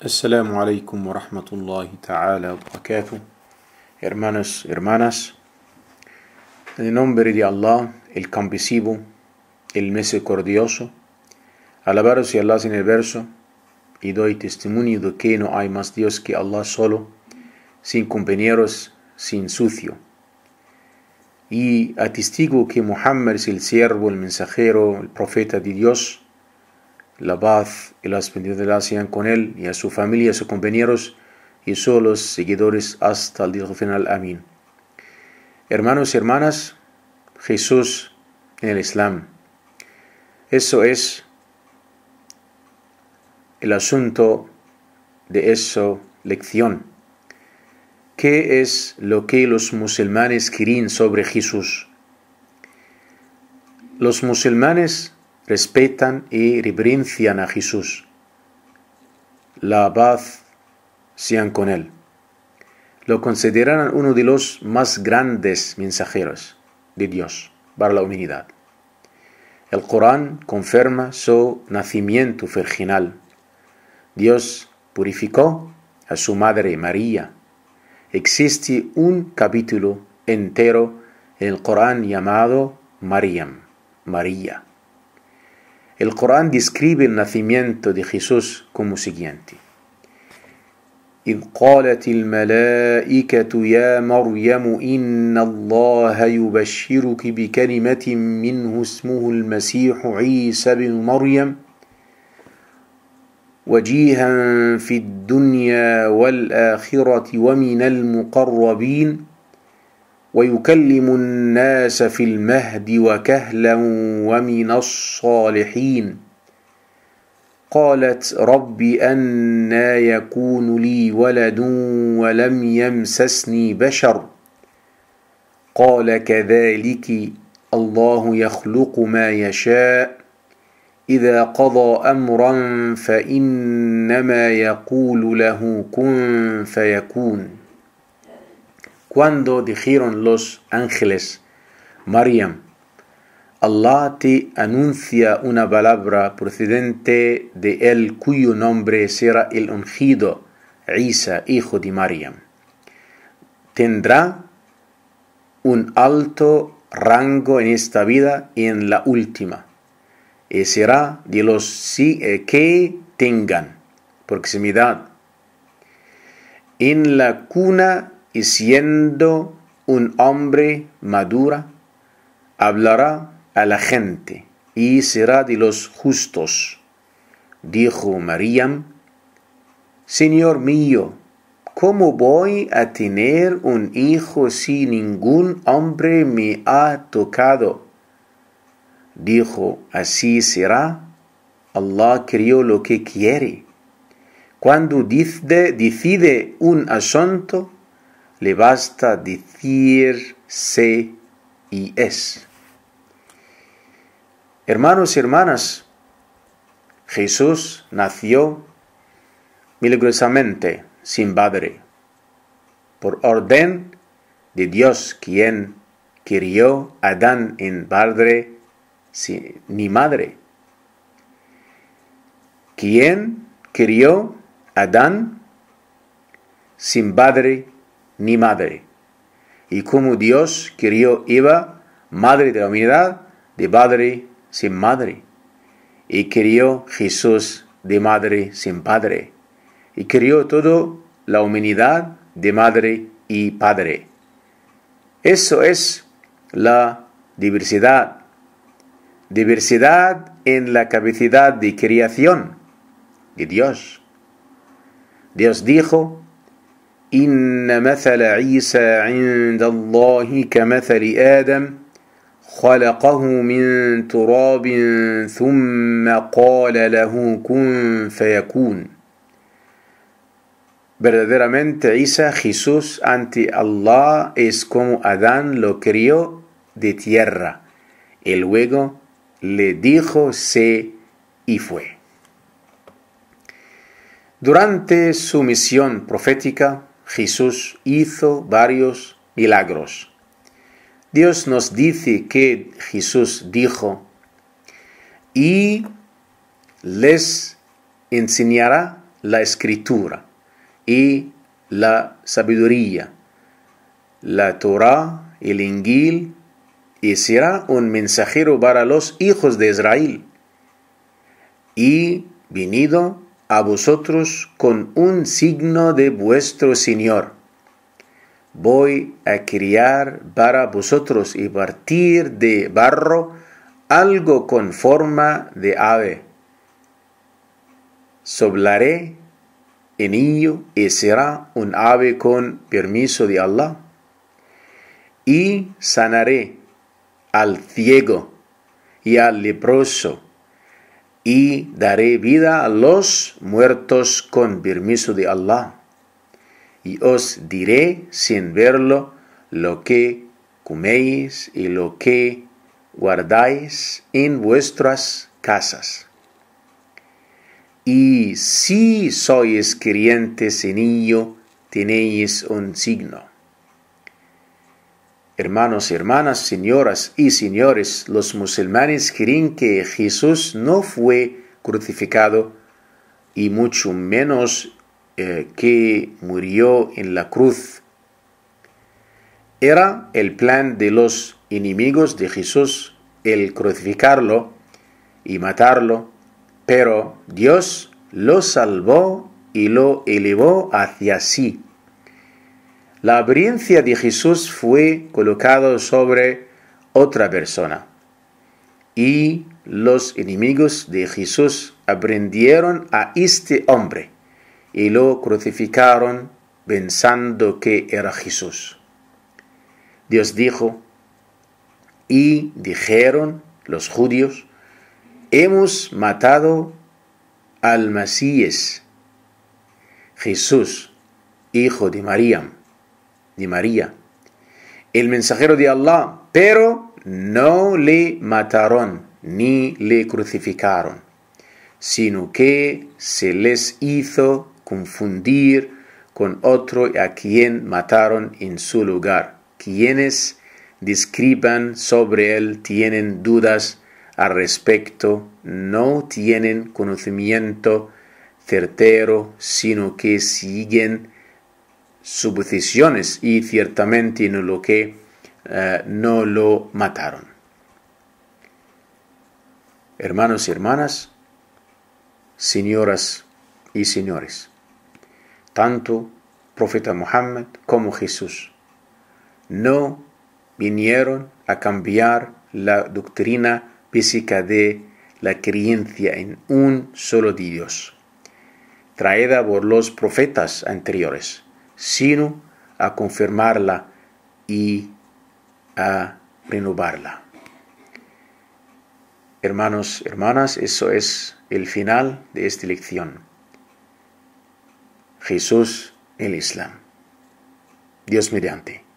Assalamu alaikum wa rahmatullahi ta'ala wa Hermanos, hermanas, en el nombre de Allah, el compasivo, el misericordioso, Alabaros y Allah en el verso y doy testimonio de que no hay más Dios que Allah solo, sin compañeros, sin sucio. Y atestigo que Muhammad es el siervo, el mensajero, el profeta de Dios, la paz y las bendiciones sean con él y a su familia, a sus compañeros y solo los seguidores hasta el día final. Amén. Hermanos y hermanas, Jesús en el Islam. Eso es el asunto de eso lección. ¿Qué es lo que los musulmanes creen sobre Jesús? Los musulmanes respetan y reverencian a Jesús. La paz sean con él. Lo consideran uno de los más grandes mensajeros de Dios para la humanidad. El Corán confirma su nacimiento virginal. Dios purificó a su madre María. Existe un capítulo entero en el Corán llamado Mariam, María El Corán describe el nacimiento de Jesús como siguiente. إذ قالت الملائكة يا مريم إن الله يبشرك بكلمة منه اسمه المسيح عيسى بن مريم وجيها في الدنيا والآخرة ومن المقربين ويكلم الناس في المهد وكهلا ومن الصالحين قالت رب أنا يكون لي ولد ولم يمسسني بشر قال كذلك الله يخلق ما يشاء إذا قضى أمرا فإنما يقول له كن فيكون cuando dijeron los ángeles, Mariam, Allah te anuncia una palabra procedente de él cuyo nombre será el ungido, Isa, hijo de Mariam. Tendrá un alto rango en esta vida y en la última, y será de los eh, que tengan proximidad. En la cuna siendo un hombre madura, hablará a la gente y será de los justos. Dijo Mariam, Señor mío, ¿cómo voy a tener un hijo si ningún hombre me ha tocado? Dijo, así será. Allah creó lo que quiere. Cuando decide un asunto, le basta decir se y es. Hermanos y hermanas, Jesús nació milagrosamente sin padre, por orden de Dios quien crió a Adán en padre ni madre. Quien crió a Adán sin padre ni madre. Y como Dios crió Eva, madre de la humanidad, de padre sin madre. Y crió Jesús de madre sin padre. Y crió toda la humanidad de madre y padre. Eso es la diversidad. Diversidad en la capacidad de creación de Dios. Dios dijo, إن مثل عيسى عند الله كمثل آدم خلقه من تراب ثم قال له كن فيكون Verdaderamente Isa, Jesús, ante Allah es como Adán lo crió de tierra. Y luego le dijo, sé y fue. Durante su misión profética, Jesús hizo varios milagros. Dios nos dice que Jesús dijo, y les enseñará la escritura y la sabiduría, la Torah, el Ingil, y será un mensajero para los hijos de Israel. Y venido a vosotros con un signo de vuestro Señor. Voy a criar para vosotros y partir de barro algo con forma de ave. Soblaré en ello y será un ave con permiso de Allah. Y sanaré al ciego y al leproso y daré vida a los muertos con permiso de Allah. Y os diré sin verlo lo que coméis y lo que guardáis en vuestras casas. Y si sois creyentes en ello, tenéis un signo. Hermanos y hermanas, señoras y señores, los musulmanes creen que Jesús no fue crucificado y mucho menos eh, que murió en la cruz. Era el plan de los enemigos de Jesús el crucificarlo y matarlo, pero Dios lo salvó y lo elevó hacia sí la apariencia de Jesús fue colocada sobre otra persona. Y los enemigos de Jesús aprendieron a este hombre y lo crucificaron pensando que era Jesús. Dios dijo, y dijeron los judíos, hemos matado al Masías, Jesús, hijo de María María, el mensajero de Allah, pero no le mataron ni le crucificaron, sino que se les hizo confundir con otro a quien mataron en su lugar. Quienes describan sobre él tienen dudas al respecto, no tienen conocimiento certero, sino que siguen subcesiones y ciertamente en lo que eh, no lo mataron. Hermanos y hermanas, señoras y señores, tanto profeta Muhammad como Jesús no vinieron a cambiar la doctrina física de la creencia en un solo Dios, traída por los profetas anteriores sino a confirmarla y a renovarla. Hermanos, hermanas, eso es el final de esta lección. Jesús el Islam. Dios mediante.